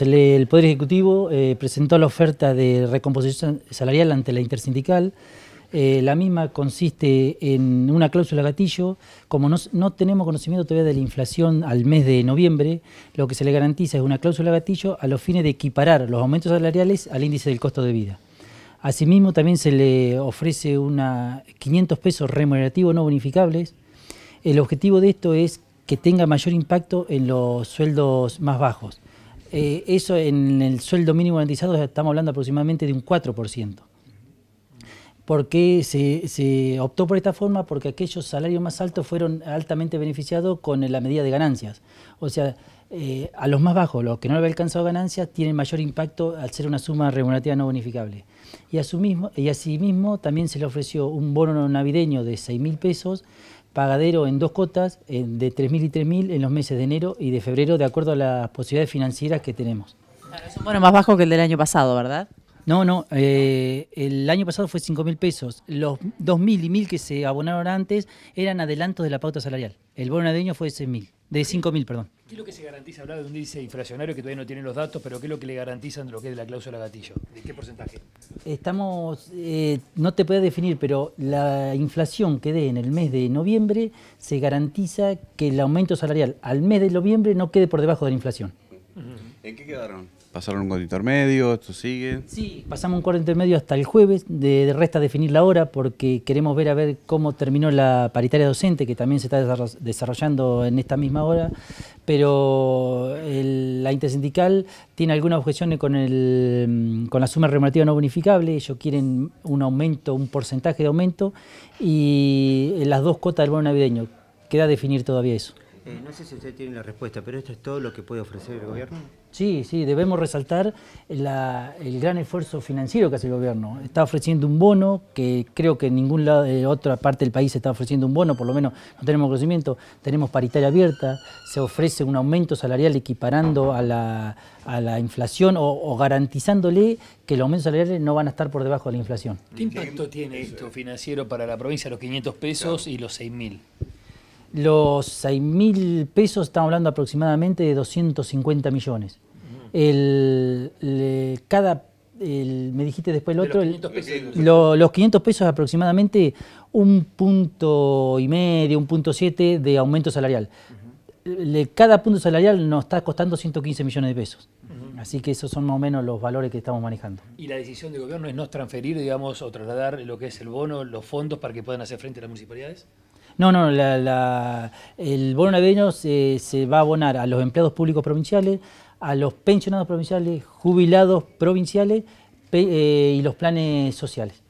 el Poder Ejecutivo eh, presentó la oferta de recomposición salarial ante la intersindical. Eh, la misma consiste en una cláusula gatillo. Como no, tenemos conocimiento todavía de la inflación al mes de noviembre, lo que se le garantiza es una cláusula gatillo a los fines de equiparar los aumentos salariales al índice del costo de vida. Asimismo, también se le ofrece una 500 pesos remunerativos no bonificables. El objetivo de esto es que tenga mayor impacto en los sueldos más bajos. Eh, eso en el sueldo mínimo garantizado estamos hablando aproximadamente de un 4%. ¿Por qué se, optó por esta forma? Porque aquellos salarios más altos fueron altamente beneficiados con la medida de ganancias. O sea, eh, a los más bajos, los que no habían alcanzado ganancias, tienen mayor impacto al ser una suma remunerativa no bonificable. Y, asimismo también se le ofreció un bono navideño de 6.000 pesos pagadero en dos cotas de 3.000 y 3.000 en los meses de enero y de febrero de acuerdo a las posibilidades financieras que tenemos. Claro, es un bono más bajo que el del año pasado, ¿verdad? No, no, eh, el año pasado fue 5 mil pesos. Los mil y mil que se abonaron antes eran adelantos de la pauta salarial. El bono de año fue de mil. de mil, perdón. ¿Qué es lo que se garantiza? Hablaba de un índice inflacionario que todavía no tiene los datos, pero ¿qué es lo que le garantizan de lo que es la cláusula gatillo? ¿De qué porcentaje? Estamos, eh, no te puedo definir, pero la inflación que dé en el mes de noviembre se garantiza que el aumento salarial al mes de noviembre no quede por debajo de la inflación. ¿En qué quedaron? pasaron un corte intermedio, esto sigue. Sí, pasamos un cuarto intermedio hasta el jueves, de, resta definir la hora porque queremos ver a ver cómo terminó la paritaria docente que también se está desarrollando en esta misma hora, pero la intersindical tiene algunas objeciones con, la suma remunerativa no bonificable, ellos quieren un aumento, un porcentaje de aumento y las dos cuotas del bono navideño. Queda definir todavía eso. Eh, no sé si usted tiene la respuesta, pero esto es todo lo que puede ofrecer el gobierno. Sí, sí, debemos resaltar el gran esfuerzo financiero que hace el gobierno. Está ofreciendo un bono, que creo que en ninguna eh, otra parte del país está ofreciendo un bono, por lo menos no tenemos conocimiento, tenemos paritaria abierta, se ofrece un aumento salarial equiparando a la, inflación o, garantizándole que los aumentos salariales no van a estar por debajo de la inflación. ¿Qué impacto tiene esto financiero para la provincia, los 500 pesos y los 6.000? Los 6.000 mil pesos, estamos hablando aproximadamente de 250 millones. Mm. El, cada, me dijiste después el otro, los, 500 pesos, es aproximadamente un punto y medio, un punto siete de aumento salarial. cada punto salarial nos está costando 115 millones de pesos. Así que esos son más o menos los valores que estamos manejando. Y la decisión del gobierno es no transferir, digamos, o trasladar lo que es el bono, los fondos para que puedan hacer frente a las municipalidades. No, no, el bono navideño se, se, va a abonar a los empleados públicos provinciales, a los pensionados provinciales, jubilados provinciales eh, y los planes sociales.